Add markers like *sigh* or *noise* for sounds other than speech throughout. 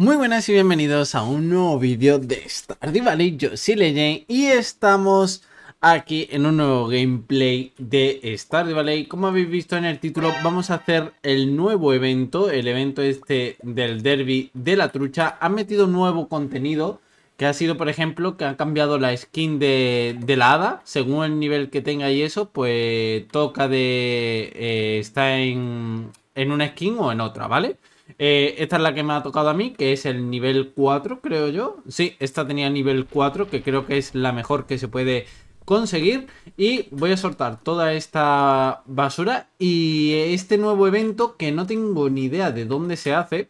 Muy buenas y bienvenidos a un nuevo vídeo de Stardew Valley, yo soy Leyen y estamos aquí en un nuevo gameplay de Stardew Valley. Como habéis visto en el título, vamos a hacer el nuevo evento, el evento este del derby de la trucha. Han metido nuevo contenido que ha sido, por ejemplo, que han cambiado la skin de, la hada. Según el nivel que tenga y eso, pues toca de... Eh, estar en, una skin o en otra, ¿vale? vale eh, esta es la que me ha tocado a mí, que es el nivel 4, creo yo. Sí, esta tenía nivel 4, que creo que es la mejor que se puede conseguir. Y voy a soltar toda esta basura y este nuevo evento que no tengo ni idea de dónde se hace.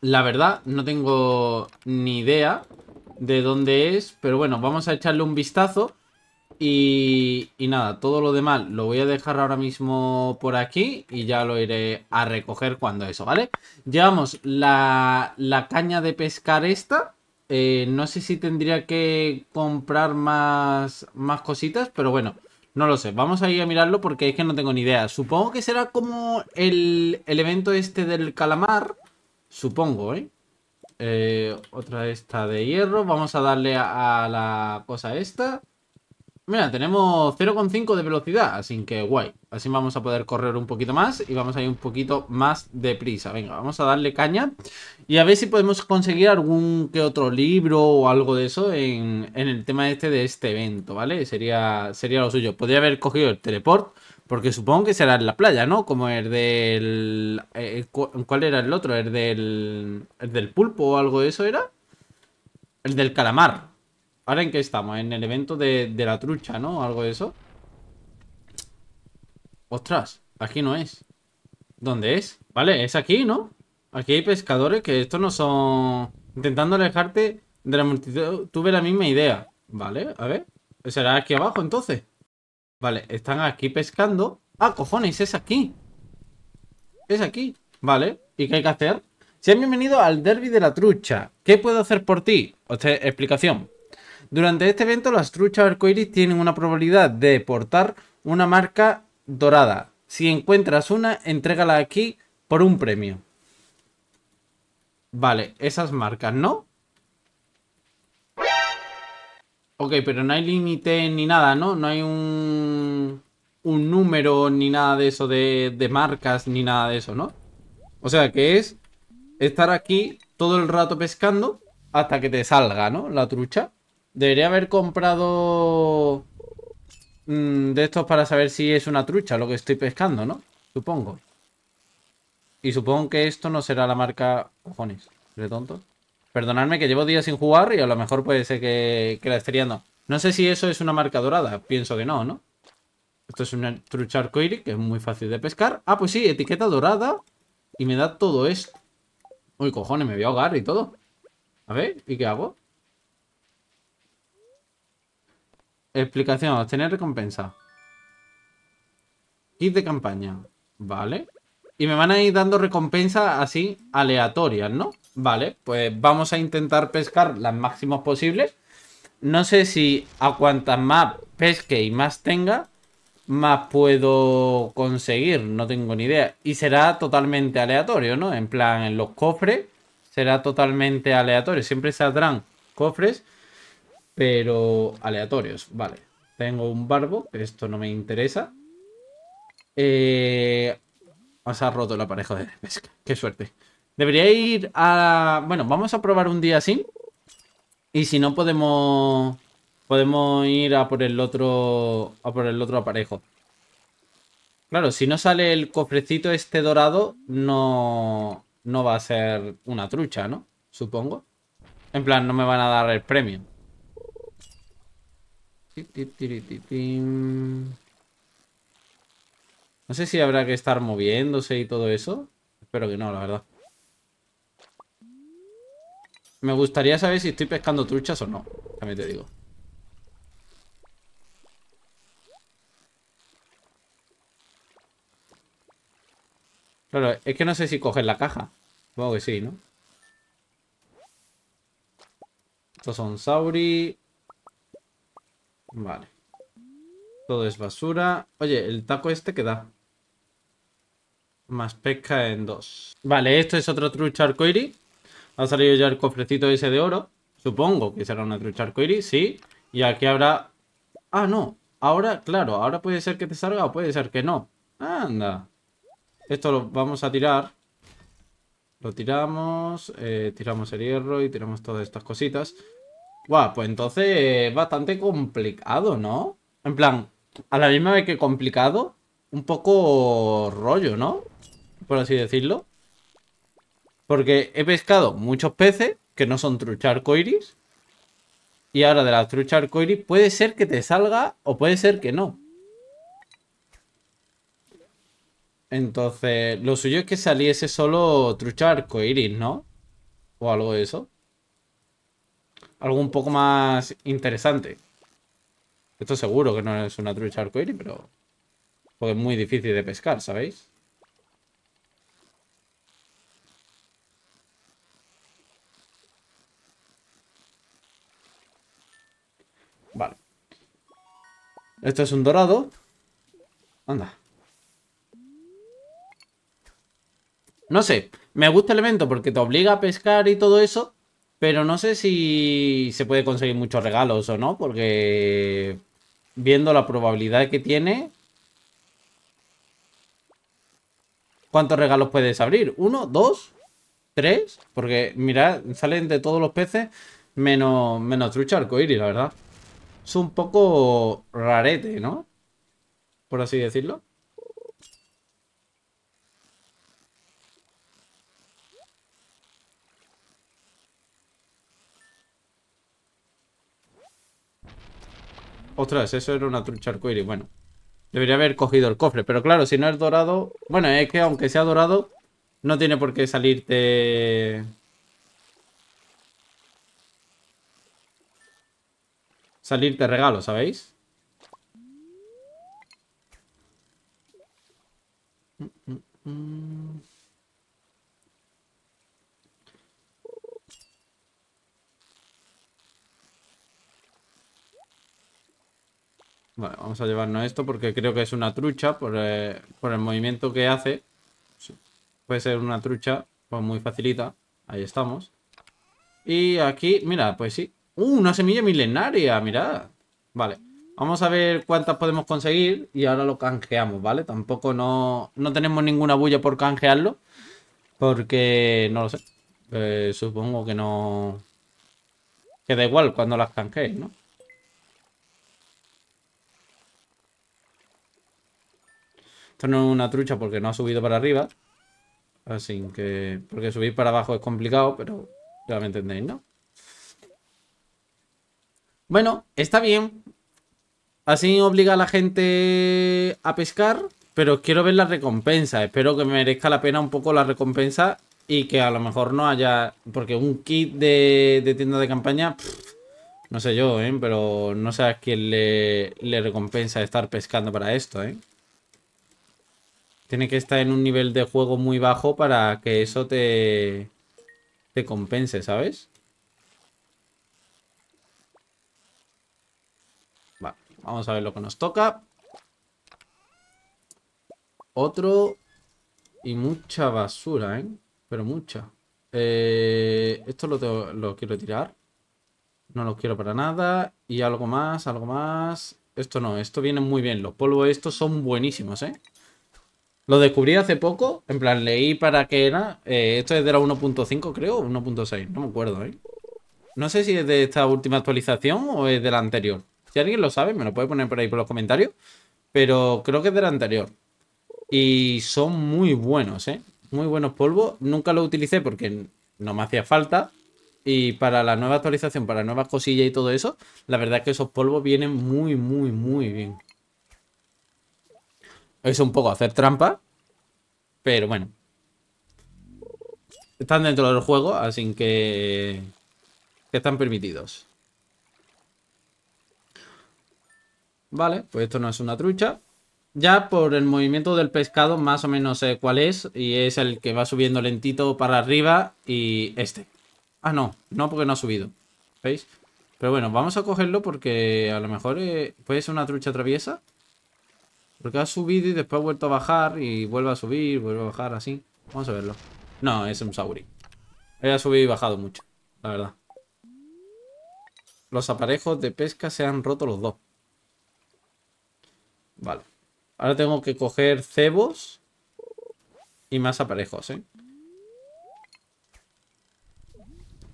La verdad, no tengo ni idea de dónde es, pero bueno, vamos a echarle un vistazo. Y, nada, todo lo demás lo voy a dejar ahora mismo por aquí y ya lo iré a recoger cuando eso, ¿vale? Llevamos la, caña de pescar esta. Eh, no sé si tendría que comprar más, más cositas, pero bueno, no lo sé. Vamos a ir a mirarlo porque es que no tengo ni idea. Supongo que será como el, elemento este del calamar. Supongo, ¿eh? ¿eh? Otra esta de hierro. Vamos a darle a la cosa esta. Mira, tenemos 0,5 de velocidad, así que guay. Así vamos a poder correr un poquito más y vamos a ir un poquito más deprisa. Venga, vamos a darle caña y a ver si podemos conseguir algún que otro libro o algo de eso en, el tema este de este evento, ¿vale? Sería, sería lo suyo. Podría haber cogido el teleport, porque supongo que será en la playa, ¿no? Como el del... Eh, eh, ¿Cuál era el otro? ¿El del, el del pulpo o algo de eso era? El del calamar. ¿Ahora en qué estamos? En el evento de, la trucha, ¿no? Algo de eso. Ostras, aquí no es. ¿Dónde es? Vale, es aquí, ¿no? Aquí hay pescadores que estos no son... Intentando alejarte de la multitud, tuve la misma idea. Vale, a ver. ¿Será aquí abajo entonces? Vale, están aquí pescando. Ah, cojones, es aquí. Es aquí. Vale, ¿y qué hay que hacer? Sean bienvenidos al derby de la trucha. ¿Qué puedo hacer por ti? explicación. Durante este evento, las truchas arcoiris tienen una probabilidad de portar una marca dorada. Si encuentras una, entrégala aquí por un premio. Vale, esas marcas, ¿no? Ok, pero no hay límite ni nada, ¿no? No hay un, número ni nada de eso, de, de marcas ni nada de eso, ¿no? O sea que es estar aquí todo el rato pescando hasta que te salga, ¿no? La trucha. Debería haber comprado mm, de estos para saber si es una trucha lo que estoy pescando, ¿no? Supongo. Y supongo que esto no será la marca... Cojones, de tonto. Perdonadme que llevo días sin jugar y a lo mejor puede ser que, la esté liando. No sé si eso es una marca dorada. Pienso que no, ¿no? Esto es una trucha arcoíris que es muy fácil de pescar. Ah, pues sí, etiqueta dorada. Y me da todo esto. Uy, cojones, me voy a ahogar y todo. A ver, ¿y qué hago? Explicación, obtener recompensa. Kit de campaña. Vale. Y me van a ir dando recompensas así aleatorias, ¿no? Vale, pues vamos a intentar pescar las máximas posibles. No sé si a cuantas más pesque y más tenga, más puedo conseguir. No tengo ni idea. Y será totalmente aleatorio, ¿no? En plan, en los cofres será totalmente aleatorio. Siempre saldrán cofres pero aleatorios, vale. Tengo un barbo, esto no me interesa. Eh, ha roto el aparejo de pesca. Qué suerte. Debería ir a... Bueno, vamos a probar un día así. Y si no podemos... Podemos ir a por el otro... A por el otro aparejo. Claro, si no sale el cofrecito este dorado, no... No va a ser una trucha, ¿no? Supongo. En plan, no me van a dar el premio. No sé si habrá que estar moviéndose y todo eso. Espero que no, la verdad. Me gustaría saber si estoy pescando truchas o no. También te digo. Claro, es que no sé si coger la caja. Supongo que sí, ¿no? Estos son Sauri. Vale. Todo es basura. Oye, el taco este que da. Más pesca en dos. Vale, esto es otro trucha arcoíris Ha salido ya el cofrecito ese de oro. Supongo que será una trucha arcoíris sí. Y aquí habrá... Ah, no. Ahora, claro, ahora puede ser que te salga o puede ser que no. Anda. Esto lo vamos a tirar. Lo tiramos, eh, tiramos el hierro y tiramos todas estas cositas. Guau, pues entonces es bastante complicado, ¿no? En plan, a la misma vez que complicado, un poco rollo, ¿no? Por así decirlo. Porque he pescado muchos peces que no son trucha arcoiris. Y ahora de la trucha arcoiris puede ser que te salga o puede ser que no. Entonces, lo suyo es que saliese solo trucha arcoiris, ¿no? O algo de eso algo un poco más interesante. Esto seguro que no es una trucha arcoíris, pero... Porque es muy difícil de pescar, ¿sabéis? Vale. Esto es un dorado. Anda. No sé, me gusta el evento porque te obliga a pescar y todo eso, pero no sé si se puede conseguir muchos regalos o no, porque viendo la probabilidad que tiene... ¿Cuántos regalos puedes abrir? ¿Uno? ¿Dos? ¿Tres? Porque mirad, salen de todos los peces menos, menos trucha arcoíris, la verdad. Es un poco rarete, ¿no? Por así decirlo. Ostras, eso era una trucha arcoíris. Bueno, debería haber cogido el cofre. Pero claro, si no es dorado... Bueno, es que aunque sea dorado, no tiene por qué salirte... Salirte regalo, ¿sabéis? Mm, mm, mm. vamos a llevarnos esto porque creo que es una trucha por, eh, el movimiento que hace. Puede ser una trucha, pues muy facilita. Ahí estamos. Y aquí, mira, pues sí. ¡Uh, una semilla milenaria, mirad. Vale. Vamos a ver cuántas podemos conseguir y ahora lo canjeamos, ¿vale? Tampoco no, tenemos ninguna bulla por canjearlo. Porque no lo sé. Eh, supongo que no... Que da igual cuando las canjeéis, ¿no? no es una trucha porque no ha subido para arriba. Así que... Porque subir para abajo es complicado, pero ya me entendéis, ¿no? Bueno, está bien. Así obliga a la gente a pescar, pero quiero ver la recompensa. Espero que merezca la pena un poco la recompensa y que a lo mejor no haya... Porque un kit de, tienda de campaña... no sé yo, ¿eh? Pero no sé a quién le, le recompensa estar pescando para esto, ¿eh? Tiene que estar en un nivel de juego muy bajo para que eso te, te compense, ¿sabes? Vale, vamos a ver lo que nos toca. Otro y mucha basura, ¿eh? Pero mucha. Eh, esto lo, lo quiero tirar. No lo quiero para nada. Y algo más, algo más. Esto no, esto viene muy bien. Los polvos estos son buenísimos, ¿eh? Lo descubrí hace poco, en plan leí para qué era. Eh, esto es de la 1.5 creo, 1.6, no me acuerdo. ¿eh? No sé si es de esta última actualización o es de la anterior. Si alguien lo sabe, me lo puede poner por ahí por los comentarios. Pero creo que es de la anterior. Y son muy buenos, ¿eh? Muy buenos polvos. Nunca lo utilicé porque no me hacía falta. Y para la nueva actualización, para nuevas cosillas y todo eso, la verdad es que esos polvos vienen muy, muy, muy bien. Es un poco hacer trampa. Pero bueno. Están dentro del juego, así que... están permitidos. Vale, pues esto no es una trucha. Ya por el movimiento del pescado más o menos sé cuál es. Y es el que va subiendo lentito para arriba y este. Ah, no. No, porque no ha subido. ¿Veis? Pero bueno, vamos a cogerlo porque a lo mejor eh, puede ser una trucha traviesa. Porque ha subido y después ha vuelto a bajar y vuelve a subir, vuelve a bajar así. Vamos a verlo. No, es un Sauri. ha subido y bajado mucho, la verdad. Los aparejos de pesca se han roto los dos. Vale. Ahora tengo que coger cebos y más aparejos, ¿eh?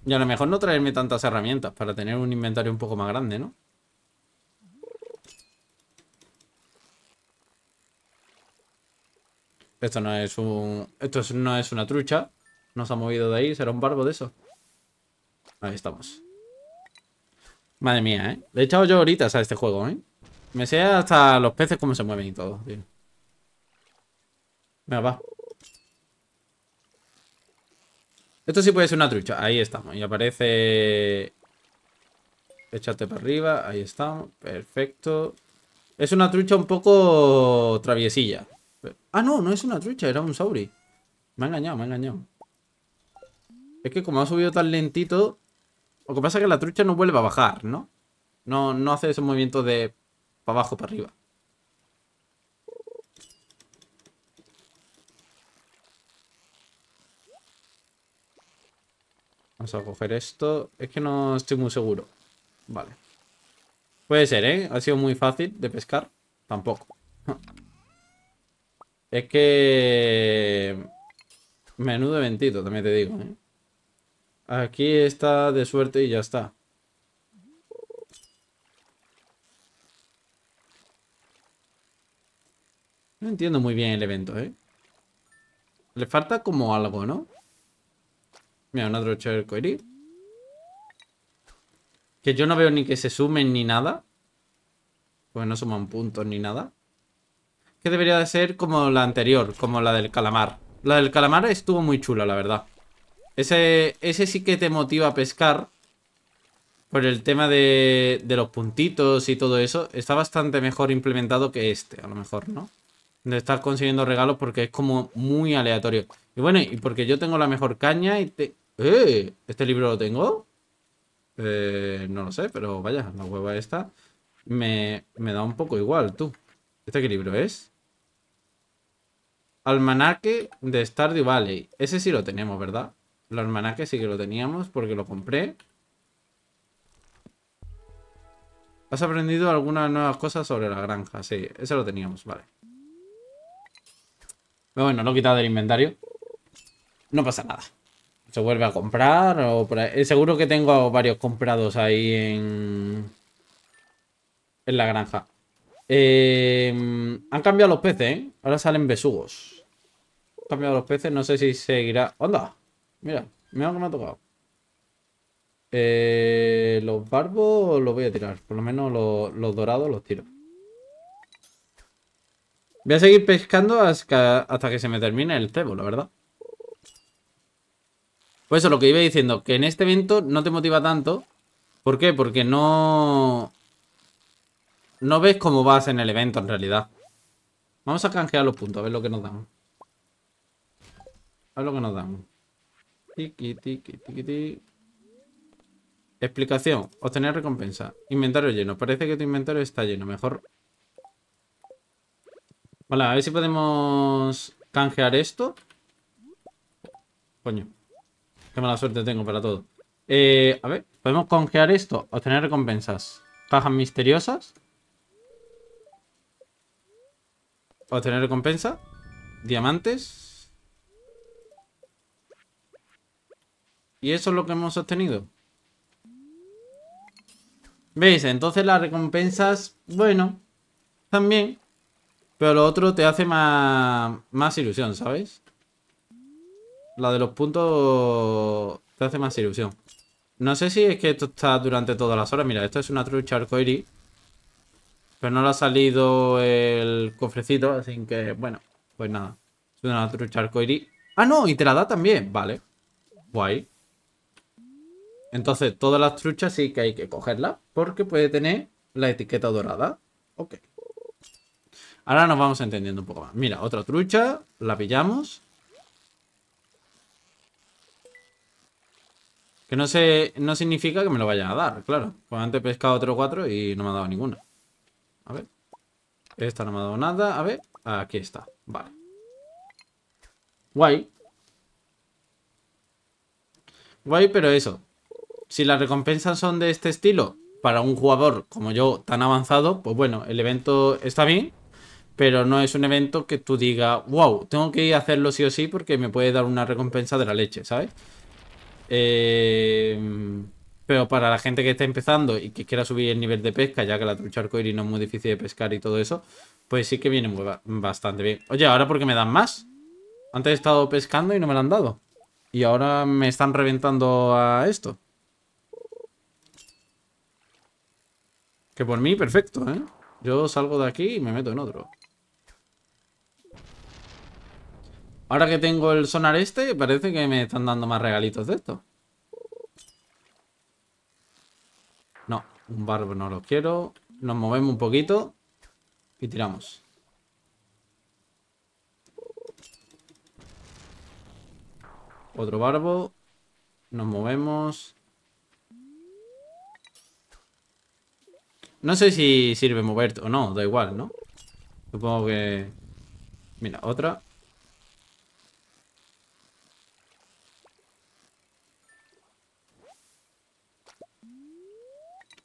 Y a lo mejor no traerme tantas herramientas para tener un inventario un poco más grande, ¿no? Esto no es un... Esto no es una trucha. se ha movido de ahí. Será un barbo de eso. Ahí estamos. Madre mía, ¿eh? Le he echado yo horitas a este juego, ¿eh? Me sé hasta los peces cómo se mueven y todo, tío. Venga, va. Esto sí puede ser una trucha. Ahí estamos. Y aparece... Échate para arriba. Ahí estamos. Perfecto. Es una trucha un poco traviesilla. Ah, no, no es una trucha, era un Sauri. Me ha engañado, me ha engañado. Es que como ha subido tan lentito... Lo que pasa es que la trucha no vuelve a bajar, ¿no? No, no hace ese movimiento de... Para abajo, para arriba. Vamos a coger esto. Es que no estoy muy seguro. Vale. Puede ser, ¿eh? Ha sido muy fácil de pescar. Tampoco. Es que... Menudo eventito, también te digo, ¿eh? Aquí está de suerte y ya está. No entiendo muy bien el evento, ¿eh? Le falta como algo, ¿no? Mira, una otro del Que yo no veo ni que se sumen ni nada. Pues no suman puntos ni nada debería de ser como la anterior, como la del calamar. La del calamar estuvo muy chula, la verdad. Ese, ese sí que te motiva a pescar. Por el tema de, los puntitos y todo eso. Está bastante mejor implementado que este, a lo mejor, ¿no? De estar consiguiendo regalos porque es como muy aleatorio. Y bueno, y porque yo tengo la mejor caña y te... ¡Eh! ¿Este libro lo tengo? Eh, no lo sé, pero vaya, la hueva esta me, me da un poco igual, tú. ¿Este qué libro es? Almanaque de Stardew Valley. Ese sí lo tenemos, ¿verdad? El almanaque sí que lo teníamos porque lo compré. ¿Has aprendido algunas nuevas cosas sobre la granja? Sí, ese lo teníamos, vale. bueno, lo he quitado del inventario. No pasa nada. Se vuelve a comprar o Seguro que tengo varios comprados ahí en... En la granja. Eh, han cambiado los peces, ¿eh? Ahora salen besugos cambiado los peces. No sé si seguirá. ¡Onda! Mira, mira que me ha tocado. Eh, los barbos los voy a tirar. Por lo menos los, dorados los tiro. Voy a seguir pescando hasta, que se me termine el cebo, la verdad. Pues eso, lo que iba diciendo, que en este evento no te motiva tanto. ¿Por qué? Porque no... No ves cómo vas en el evento, en realidad. Vamos a canjear los puntos, a ver lo que nos dan. A lo que nos dan. Tiki, Explicación. Obtener recompensa. Inventario lleno. Parece que tu inventario está lleno. Mejor. Vale, a ver si podemos canjear esto. Coño. Qué mala suerte tengo para todo. Eh, a ver, ¿podemos canjear esto? Obtener recompensas. Cajas misteriosas. Obtener recompensa. Diamantes. Y eso es lo que hemos obtenido. ¿Veis? Entonces las recompensas, bueno, también. Pero lo otro te hace más, más ilusión, ¿sabes? La de los puntos te hace más ilusión. No sé si es que esto está durante todas las horas. Mira, esto es una trucha arcoiris. Pero no le ha salido el cofrecito, así que, bueno, pues nada. Es una trucha arcoiris. ¡Ah, no! Y te la da también. Vale. Guay. Entonces, todas las truchas sí que hay que cogerlas porque puede tener la etiqueta dorada. Ok. Ahora nos vamos entendiendo un poco más. Mira, otra trucha, la pillamos. Que no sé, no significa que me lo vayan a dar, claro. Pues antes he pescado otro cuatro y no me ha dado ninguna. A ver. Esta no me ha dado nada. A ver, aquí está. Vale. Guay. Guay, pero eso si las recompensas son de este estilo, para un jugador como yo tan avanzado, pues bueno, el evento está bien, pero no es un evento que tú digas, wow, tengo que ir a hacerlo sí o sí porque me puede dar una recompensa de la leche, ¿sabes? Eh, pero para la gente que está empezando y que quiera subir el nivel de pesca, ya que la trucha arcoíris no es muy difícil de pescar y todo eso, pues sí que viene bastante bien. Oye, ¿ahora porque me dan más? Antes he estado pescando y no me lo han dado. Y ahora me están reventando a esto. Que por mí, perfecto, ¿eh? Yo salgo de aquí y me meto en otro. Ahora que tengo el sonar este, parece que me están dando más regalitos de esto. No, un barbo no lo quiero. Nos movemos un poquito y tiramos. Otro barbo. Nos movemos. No sé si sirve mover o no, da igual, ¿no? Supongo que... Mira, otra.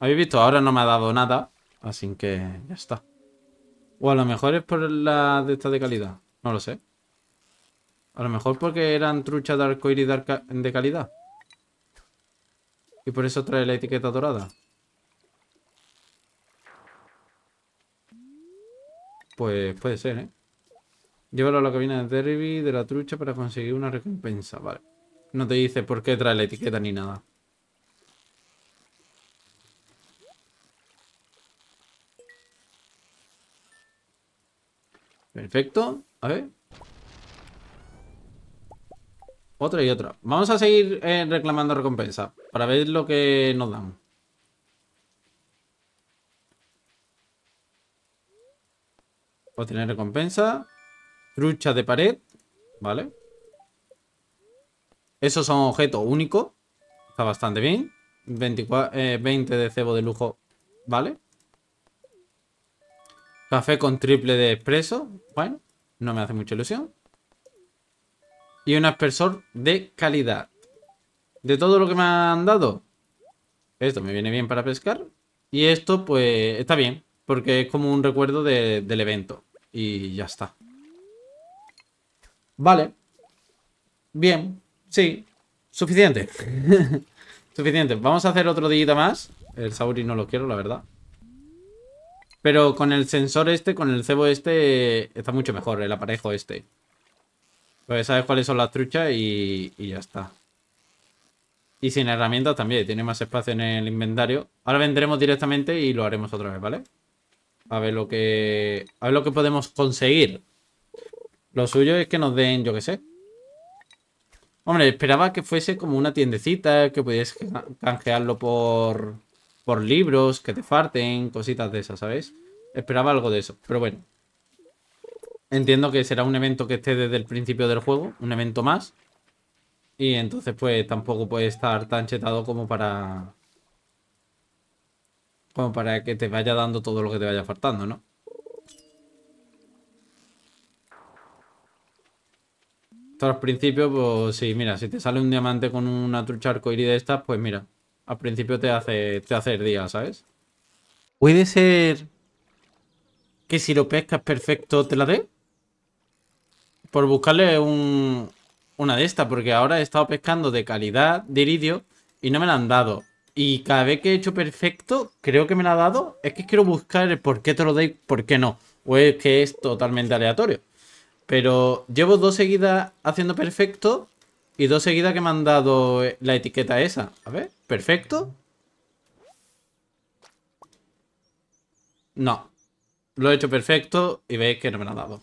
Habéis visto, ahora no me ha dado nada. Así que ya está. O a lo mejor es por la de esta de calidad. No lo sé. A lo mejor porque eran truchas de arcoíris de calidad. Y por eso trae la etiqueta dorada. Pues puede ser, ¿eh? Llévalo a la cabina de derby de la trucha para conseguir una recompensa. Vale. No te dice por qué trae la etiqueta ni nada. Perfecto. A ver. Otra y otra. Vamos a seguir eh, reclamando recompensa para ver lo que nos dan. Puedo tener recompensa. Trucha de pared. Vale. Esos son objetos únicos. Está bastante bien. 20 eh, de cebo de lujo. Vale. Café con triple de expreso. Bueno, no me hace mucha ilusión. Y un aspersor de calidad. De todo lo que me han dado. Esto me viene bien para pescar. Y esto, pues, está bien. Porque es como un recuerdo del evento y ya está. Vale. Bien. Sí. Suficiente. *laughs* Suficiente. Vamos a hacer otro digita más. El Sauri no lo quiero, la verdad. Pero con el sensor este, con el cebo este, está mucho mejor, el aparejo este. Pues sabes cuáles son las truchas y, y ya está. Y sin herramientas también, tiene más espacio en el inventario. Ahora vendremos directamente y lo haremos otra vez, ¿vale? vale a ver lo que. A ver lo que podemos conseguir. Lo suyo es que nos den, yo qué sé. Hombre, esperaba que fuese como una tiendecita, que pudieses canjearlo por. por libros que te farten, cositas de esas, ¿sabes? Esperaba algo de eso, pero bueno. Entiendo que será un evento que esté desde el principio del juego, un evento más. Y entonces, pues tampoco puede estar tan chetado como para como para que te vaya dando todo lo que te vaya faltando, ¿no? Esto al principio, pues sí, mira, si te sale un diamante con una trucha arcoíris de estas, pues mira, al principio te hace, te hace el día, ¿sabes? Puede ser que si lo pescas perfecto te la dé. Por buscarle un, una de estas, porque ahora he estado pescando de calidad de iridio y no me la han dado. Y cada vez que he hecho perfecto, creo que me la ha dado. Es que quiero buscar el por qué te lo doy, por qué no. O es que es totalmente aleatorio. Pero llevo dos seguidas haciendo perfecto y dos seguidas que me han dado eh, la etiqueta esa. A ver, perfecto. No. Lo he hecho perfecto y veis que no me lo ha dado.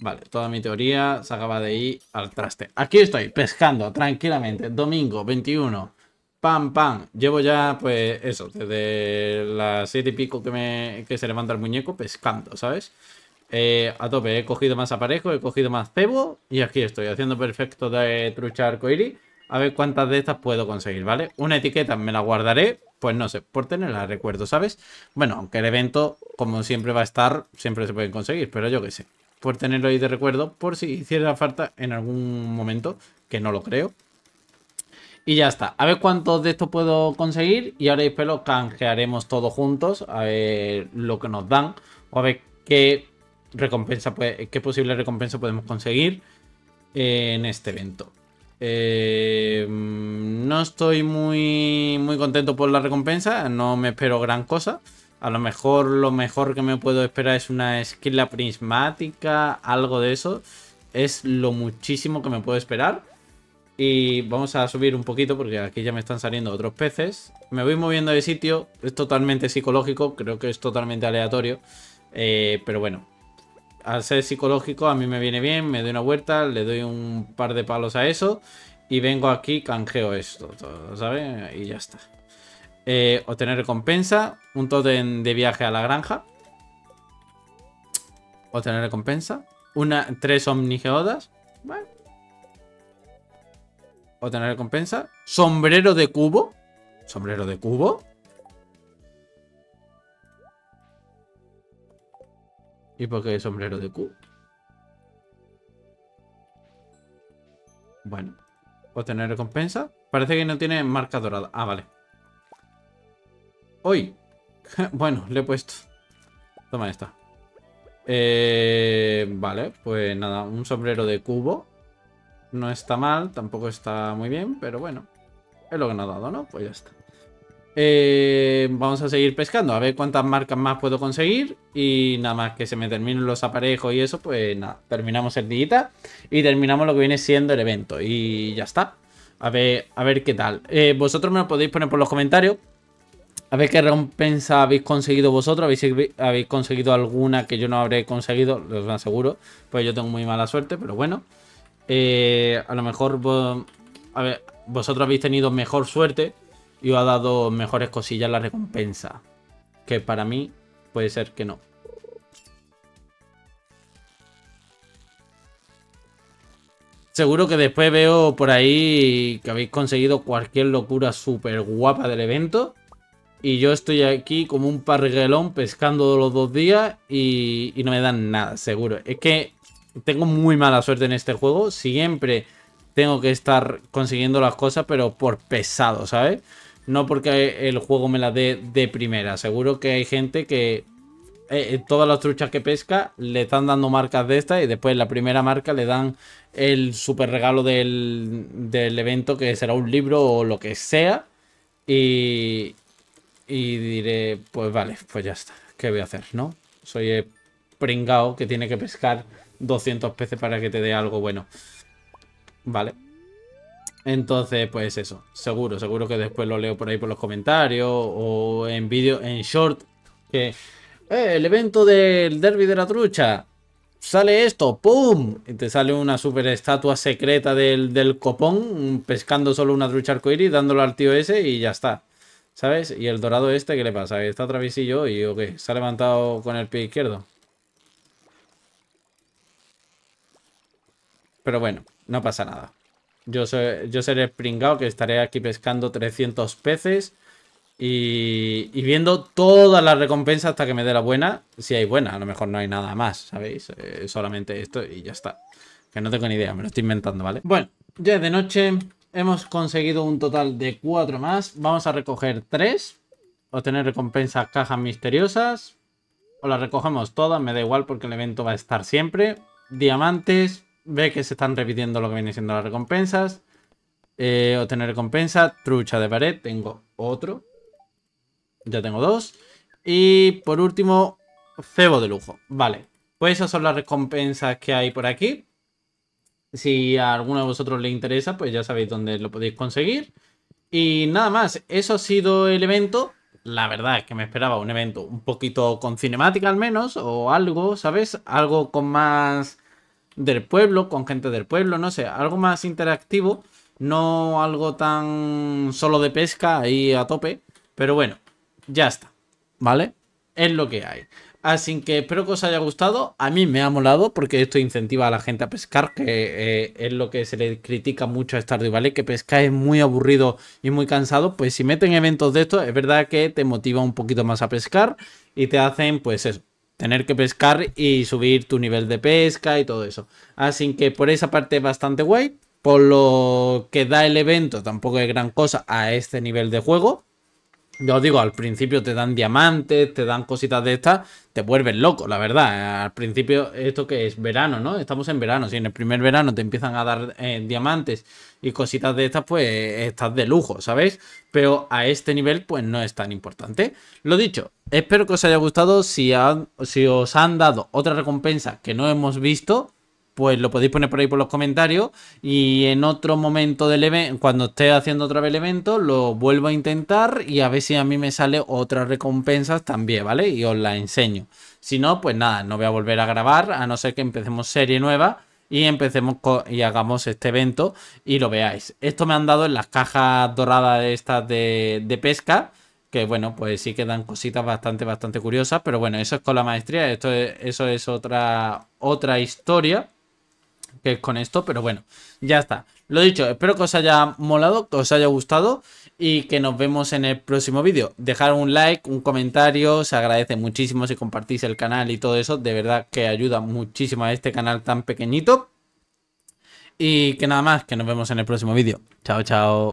Vale, toda mi teoría se acaba de ir al traste. Aquí estoy, pescando tranquilamente. Domingo 21 Pam, pam. Llevo ya, pues, eso, desde las siete y pico que, me, que se levanta el muñeco pescando, ¿sabes? Eh, a tope, he cogido más aparejo, he cogido más cebo y aquí estoy, haciendo perfecto de trucha arcoíris. A ver cuántas de estas puedo conseguir, ¿vale? Una etiqueta me la guardaré, pues no sé, por tenerla recuerdo, ¿sabes? Bueno, aunque el evento, como siempre va a estar, siempre se pueden conseguir, pero yo qué sé. Por tenerlo ahí de recuerdo, por si hiciera falta en algún momento, que no lo creo. Y ya está. A ver cuántos de estos puedo conseguir. Y ahora espero que canjearemos todos juntos. A ver lo que nos dan. O a ver qué recompensa, qué posible recompensa podemos conseguir eh, en este evento. Eh, no estoy muy, muy contento por la recompensa. No me espero gran cosa. A lo mejor lo mejor que me puedo esperar es una esquila prismática, algo de eso. Es lo muchísimo que me puedo esperar. Y vamos a subir un poquito porque aquí ya me están saliendo otros peces. Me voy moviendo de sitio. Es totalmente psicológico. Creo que es totalmente aleatorio. Eh, pero bueno. Al ser psicológico a mí me viene bien. Me doy una vuelta. Le doy un par de palos a eso. Y vengo aquí, canjeo esto. ¿Sabes? Y ya está. Eh, obtener recompensa. Un totem de viaje a la granja. Obtener recompensa. Una, tres omnigeodas. Bueno tener recompensa. Sombrero de cubo. Sombrero de cubo. ¿Y por qué sombrero de cubo? Bueno. tener recompensa. Parece que no tiene marca dorada. Ah, vale. Hoy. *laughs* bueno, le he puesto. Toma esta. Eh, vale, pues nada, un sombrero de cubo. No está mal, tampoco está muy bien, pero bueno. Es lo que nos ha dado, ¿no? Pues ya está. Eh, vamos a seguir pescando, a ver cuántas marcas más puedo conseguir. Y nada más que se me terminen los aparejos y eso, pues nada, terminamos el día y terminamos lo que viene siendo el evento. Y ya está. A ver, a ver qué tal. Eh, vosotros me lo podéis poner por los comentarios. A ver qué recompensa habéis conseguido vosotros. ¿Habéis, habéis conseguido alguna que yo no habré conseguido, Los aseguro. Pues yo tengo muy mala suerte, pero bueno. Eh, a lo mejor a ver, vosotros habéis tenido mejor suerte y os ha dado mejores cosillas la recompensa. Que para mí puede ser que no. Seguro que después veo por ahí que habéis conseguido cualquier locura súper guapa del evento. Y yo estoy aquí como un parguelón pescando los dos días y, y no me dan nada, seguro. Es que tengo muy mala suerte en este juego. Siempre tengo que estar consiguiendo las cosas, pero por pesado, ¿sabes? No porque el juego me la dé de primera. Seguro que hay gente que eh, eh, todas las truchas que pesca le están dando marcas de estas y después la primera marca le dan el super regalo del, evento que será un libro o lo que sea. Y, y diré, pues vale, pues ya está. ¿Qué voy a hacer, no? Soy el pringao que tiene que pescar 200 peces para que te dé algo bueno. Vale. Entonces, pues eso. Seguro, seguro que después lo leo por ahí por los comentarios o en vídeo, en short. Que eh, el evento del derby de la trucha. Sale esto, ¡pum! Y te sale una super estatua secreta del, del copón, pescando solo una trucha arcoíris, dándolo al tío ese y ya está. ¿Sabes? Y el dorado este, ¿qué le pasa? Está traviesillo y o qué? Se ha levantado con el pie izquierdo. Pero bueno, no pasa nada. Yo, soy, yo seré pringado que estaré aquí pescando 300 peces y, viendo todas las recompensas hasta que me dé la buena. Si hay buena, a lo mejor no hay nada más, ¿sabéis? Eh, solamente esto y ya está. Que no tengo ni idea, me lo estoy inventando, ¿vale? Bueno, ya de noche. Hemos conseguido un total de 4 más. Vamos a recoger 3. Obtener recompensas cajas misteriosas. O las recogemos todas, me da igual porque el evento va a estar siempre. Diamantes, ve que se están repitiendo lo que viene siendo las recompensas. Eh, obtener recompensa, trucha de pared, tengo otro. Ya tengo dos. Y por último, cebo de lujo. Vale, pues esas son las recompensas que hay por aquí. Si a alguno de vosotros le interesa, pues ya sabéis dónde lo podéis conseguir. Y nada más, eso ha sido el evento. La verdad es que me esperaba un evento un poquito con cinemática al menos, o algo, ¿sabes? Algo con más del pueblo, con gente del pueblo, no sé, algo más interactivo, no algo tan solo de pesca ahí a tope, pero bueno, ya está, ¿vale? Es lo que hay. Así que espero que os haya gustado. A mí me ha molado porque esto incentiva a la gente a pescar, que eh, es lo que se le critica mucho a Stardew vale que pescar es muy aburrido y muy cansado. Pues si meten eventos de esto, es verdad que te motiva un poquito más a pescar y te hacen, pues eso, tener que pescar y subir tu nivel de pesca y todo eso. Así que por esa parte es bastante guay. Por lo que da el evento, tampoco es gran cosa a este nivel de juego. Yo os digo, al principio te dan diamantes, te dan cositas de estas, te vuelven loco, la verdad. Al principio, esto que es verano, ¿no? Estamos en verano. Si en el primer verano te empiezan a dar eh, diamantes y cositas de estas, pues estás de lujo, ¿sabéis? Pero a este nivel, pues no es tan importante. Lo dicho, espero que os haya gustado. Si, si os han dado otra recompensa que no hemos visto, pues lo podéis poner por ahí por los comentarios y en otro momento del evento, cuando esté haciendo otra vez el evento, lo vuelvo a intentar y a ver si a mí me sale otras recompensas también, ¿vale? Y os la enseño. Si no, pues nada, no voy a volver a grabar, a no ser que empecemos serie nueva y empecemos y hagamos este evento y lo veáis. Esto me han dado en las cajas doradas estas de, pesca que bueno, pues sí quedan cositas bastante, bastante curiosas, pero bueno, eso es con la maestría, esto eso es otra, otra historia que es con esto, pero bueno, ya está. Lo dicho, espero que os haya molado, que os haya gustado y que nos vemos en el próximo vídeo. Dejar un like, un comentario, se agradece muchísimo si compartís el canal y todo eso, de verdad que ayuda muchísimo a este canal tan pequeñito. Y que nada más, que nos vemos en el próximo vídeo. Chao, chao.